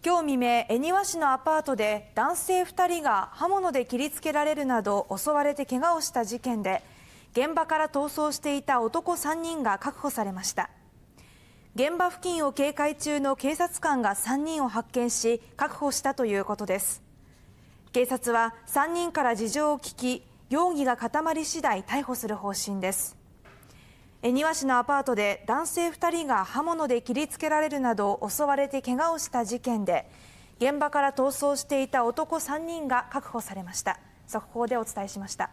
今日未明恵庭市のアパートで男性2人が刃物で切りつけられるなど襲われて怪我をした事件で現場から逃走していた男3人が確保されました現場付近を警戒中の警察官が3人を発見し確保したということです警察は3人から事情を聴き容疑が固まり次第逮捕する方針です恵庭市のアパートで男性2人が刃物で切りつけられるなど襲われて怪我をした事件で現場から逃走していた男3人が確保されました速報でお伝えしました。